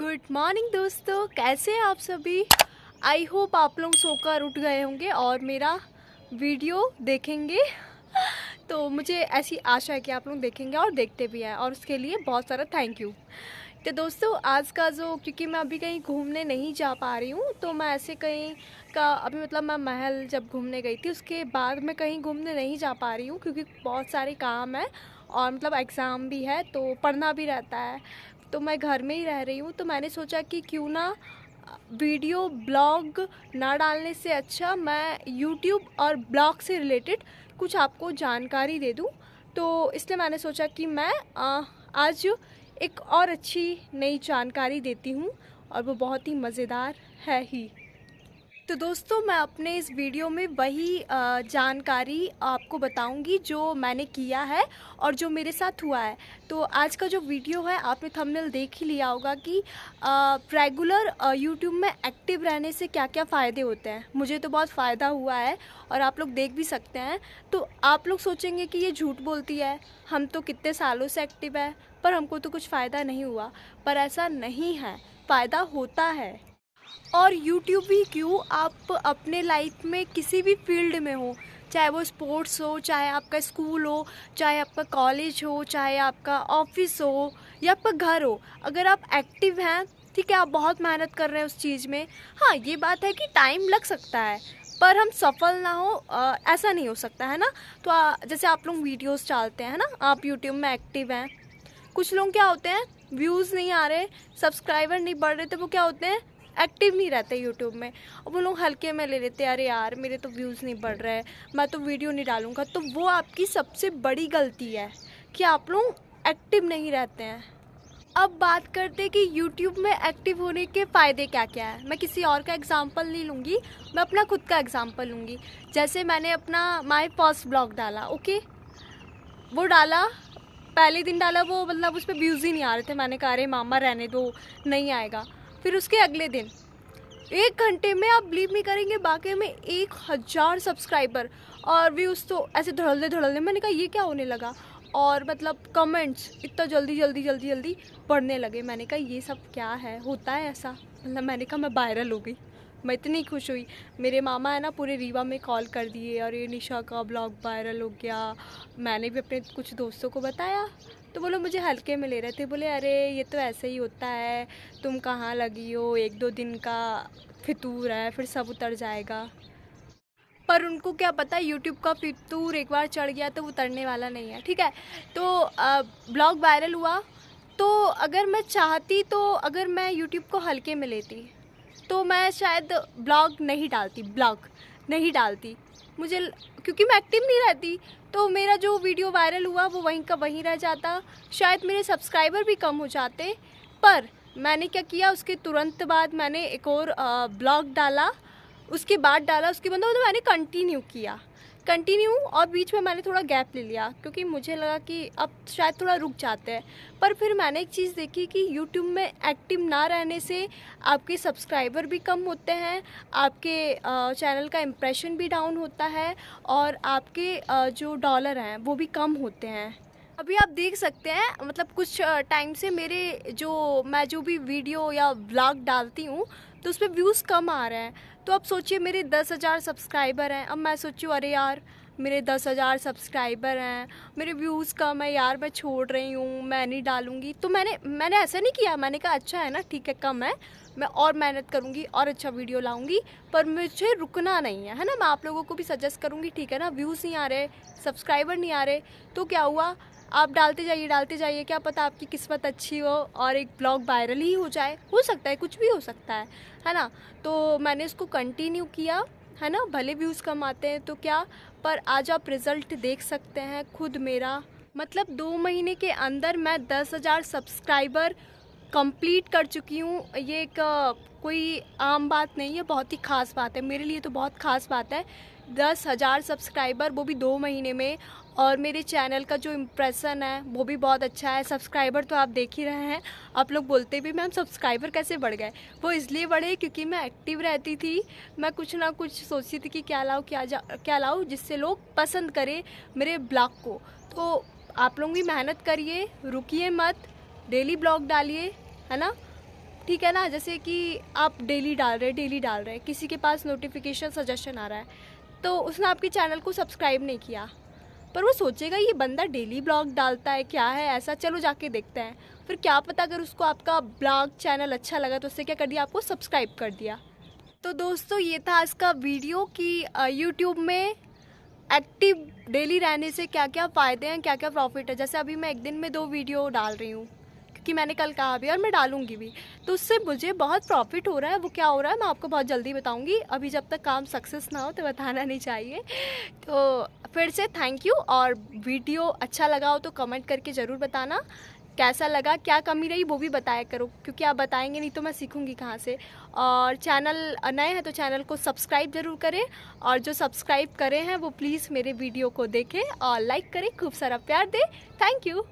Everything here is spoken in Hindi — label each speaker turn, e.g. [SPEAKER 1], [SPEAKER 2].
[SPEAKER 1] गुड मॉर्निंग दोस्तों कैसे हैं आप सभी आई होप आप लोग सोकर उठ गए होंगे और मेरा वीडियो देखेंगे तो मुझे ऐसी आशा है कि आप लोग देखेंगे और देखते भी हैं और उसके लिए बहुत सारा थैंक यू तो दोस्तों आज का जो क्योंकि मैं अभी कहीं घूमने नहीं जा पा रही हूँ तो मैं ऐसे कहीं का अभी मतलब मैं महल जब घूमने गई थी उसके बाद मैं कहीं घूमने नहीं जा पा रही हूँ क्योंकि बहुत सारे काम है और मतलब एग्ज़ाम भी है तो पढ़ना भी रहता है तो मैं घर में ही रह रही हूँ तो मैंने सोचा कि क्यों ना वीडियो ब्लॉग ना डालने से अच्छा मैं यूट्यूब और ब्लॉग से रिलेटेड कुछ आपको जानकारी दे दूँ तो इसलिए मैंने सोचा कि मैं आज एक और अच्छी नई जानकारी देती हूँ और वो बहुत ही मज़ेदार है ही तो दोस्तों मैं अपने इस वीडियो में वही जानकारी आपको बताऊंगी जो मैंने किया है और जो मेरे साथ हुआ है तो आज का जो वीडियो है आपने थंबनेल देख ही लिया होगा कि रेगुलर यूट्यूब में एक्टिव रहने से क्या क्या फ़ायदे होते हैं मुझे तो बहुत फ़ायदा हुआ है और आप लोग देख भी सकते हैं तो आप लोग सोचेंगे कि ये झूठ बोलती है हम तो कितने सालों से एक्टिव है पर हमको तो कुछ फ़ायदा नहीं हुआ पर ऐसा नहीं है फ़ायदा होता है और यूट्यूब भी क्यों आप अपने लाइफ में किसी भी फील्ड में हो चाहे वो स्पोर्ट्स हो चाहे आपका स्कूल हो चाहे आपका कॉलेज हो चाहे आपका ऑफिस हो या आपका घर हो अगर आप एक्टिव हैं ठीक है आप बहुत मेहनत कर रहे हैं उस चीज़ में हाँ ये बात है कि टाइम लग सकता है पर हम सफल ना हो आ, ऐसा नहीं हो सकता है ना तो आ, जैसे आप लोग वीडियोस डालते हैं ना आप यूट्यूब में एक्टिव हैं कुछ लोग क्या होते हैं व्यूज़ नहीं आ रहे सब्सक्राइबर नहीं बढ़ रहे तो वो क्या होते हैं एक्टिव नहीं रहते यूट्यूब में और वो लोग हल्के में ले लेते अरे यार मेरे तो व्यूज़ नहीं बढ़ रहे मैं तो वीडियो नहीं डालूँगा तो वो आपकी सबसे बड़ी गलती है कि आप लोग एक्टिव नहीं रहते हैं अब बात करते कि यूट्यूब में एक्टिव होने के फ़ायदे क्या क्या है मैं किसी और का एग्ज़ाम्पल नहीं लूँगी मैं अपना खुद का एग्ज़ाम्पल लूँगी जैसे मैंने अपना माई फर्स्ट ब्लॉग डाला ओके वो डाला पहले दिन डाला वो मतलब उस पर व्यूज़ ही नहीं आ रहे थे मैंने कहा अरे मामा रहने दो नहीं आएगा फिर उसके अगले दिन एक घंटे में आप बिलीव नहीं करेंगे बाकी में एक हज़ार सब्सक्राइबर और भी उस तो ऐसे धड़ल्ले धड़ल्ले मैंने कहा ये क्या होने लगा और मतलब कमेंट्स इतना जल्दी जल्दी जल्दी जल्दी पढ़ने लगे मैंने कहा ये सब क्या है होता है ऐसा मतलब मैंने कहा मैं वायरल हो गई मैं इतनी खुश हुई मेरे मामा है ना पूरे रीवा में कॉल कर दिए और ये निशा का ब्लॉग वायरल हो गया मैंने भी अपने कुछ दोस्तों को बताया तो वो लोग मुझे हल्के में ले रहे थे बोले अरे ये तो ऐसे ही होता है तुम कहाँ लगी हो एक दो दिन का फितूर है फिर सब उतर जाएगा पर उनको क्या पता यूट्यूब का फितूर एक बार चढ़ गया तो उतरने वाला नहीं है ठीक है तो ब्लॉग वायरल हुआ तो अगर मैं चाहती तो अगर मैं यूट्यूब को हल्के में लेती तो मैं शायद ब्लॉग नहीं डालती ब्लॉग नहीं डालती मुझे क्योंकि मैं एक्टिव नहीं रहती तो मेरा जो वीडियो वायरल हुआ वो वहीं का वहीं रह जाता शायद मेरे सब्सक्राइबर भी कम हो जाते पर मैंने क्या किया उसके तुरंत बाद मैंने एक और ब्लॉग डाला उसके बाद डाला उसके बाद मतलब तो मैंने कंटिन्यू किया कंटिन्यू और बीच में मैंने थोड़ा गैप ले लिया क्योंकि मुझे लगा कि अब शायद थोड़ा रुक जाते हैं पर फिर मैंने एक चीज़ देखी कि यूट्यूब में एक्टिव ना रहने से आपके सब्सक्राइबर भी कम होते हैं आपके चैनल का इम्प्रेशन भी डाउन होता है और आपके जो डॉलर हैं वो भी कम होते हैं अभी आप देख सकते हैं मतलब कुछ टाइम से मेरे जो मैं जो भी वीडियो या ब्लॉग डालती हूँ तो उस पर व्यूज़ कम आ रहे हैं तो अब सोचिए मेरे दस हज़ार सब्सक्राइबर हैं अब मैं सोचूँ अरे यार मेरे दस हज़ार सब्सक्राइबर हैं मेरे व्यूज़ कम है यार मैं छोड़ रही हूँ मैं नहीं डालूँगी तो मैंने मैंने ऐसा नहीं किया मैंने कहा अच्छा है ना ठीक है कम है मैं और मेहनत करूँगी और अच्छा वीडियो लाऊँगी पर मुझे रुकना नहीं है है ना मैं आप लोगों को भी सजेस्ट करूँगी ठीक है ना व्यूज़ नहीं आ रहे सब्सक्राइबर नहीं आ रहे तो क्या हुआ आप डालते जाइए डालते जाइए क्या पता आपकी किस्मत अच्छी हो और एक ब्लॉग वायरल ही हो जाए हो सकता है कुछ भी हो सकता है है ना तो मैंने इसको कंटिन्यू किया है ना भले व्यूज़ कम आते हैं तो क्या पर आज आप रिज़ल्ट देख सकते हैं खुद मेरा मतलब दो महीने के अंदर मैं दस हज़ार सब्सक्राइबर कंप्लीट कर चुकी हूँ ये एक कोई आम बात नहीं है बहुत ही ख़ास बात है मेरे लिए तो बहुत ख़ास बात है दस हज़ार सब्सक्राइबर वो भी दो महीने में और मेरे चैनल का जो इम्प्रेशन है वो भी बहुत अच्छा है सब्सक्राइबर तो आप देख ही रहे हैं आप लोग बोलते भी मैम सब्सक्राइबर कैसे बढ़ गए वो इसलिए बढ़े क्योंकि मैं एक्टिव रहती थी मैं कुछ ना कुछ सोचती थी कि क्या लाऊँ क्या जा क्या लाऊँ जिससे लोग पसंद करें मेरे ब्लॉग को तो आप लोग भी मेहनत करिए रुकिए मत डेली ब्लॉग डालिए है ना ठीक है ना जैसे कि आप डेली डाल रहे डेली डाल रहे किसी के पास नोटिफिकेशन सजेशन आ रहा है तो उसने आपके चैनल को सब्सक्राइब नहीं किया पर वो सोचेगा ये बंदा डेली ब्लॉग डालता है क्या है ऐसा चलो जाके देखते हैं फिर क्या पता अगर उसको आपका ब्लॉग चैनल अच्छा लगा तो उससे क्या कर दिया आपको सब्सक्राइब कर दिया तो दोस्तों ये था आज का वीडियो कि यूट्यूब में एक्टिव डेली रहने से क्या क्या फ़ायदे हैं क्या क्या प्रॉफिट है जैसे अभी मैं एक दिन में दो वीडियो डाल रही हूँ कि मैंने कल कहा भी और मैं डालूंगी भी तो उससे मुझे बहुत प्रॉफिट हो रहा है वो क्या हो रहा है मैं आपको बहुत जल्दी बताऊँगी अभी जब तक काम सक्सेस ना हो तो बताना नहीं चाहिए तो फिर से थैंक यू और वीडियो अच्छा लगा हो तो कमेंट करके ज़रूर बताना कैसा लगा क्या कमी रही वो भी बताया करो क्योंकि आप बताएंगे नहीं तो मैं सीखूंगी कहाँ से और चैनल नए हैं तो चैनल को सब्सक्राइब ज़रूर करें और जो सब्सक्राइब करें हैं वो प्लीज़ मेरे वीडियो को देखें और लाइक करें खूब सारा प्यार दें थैंक यू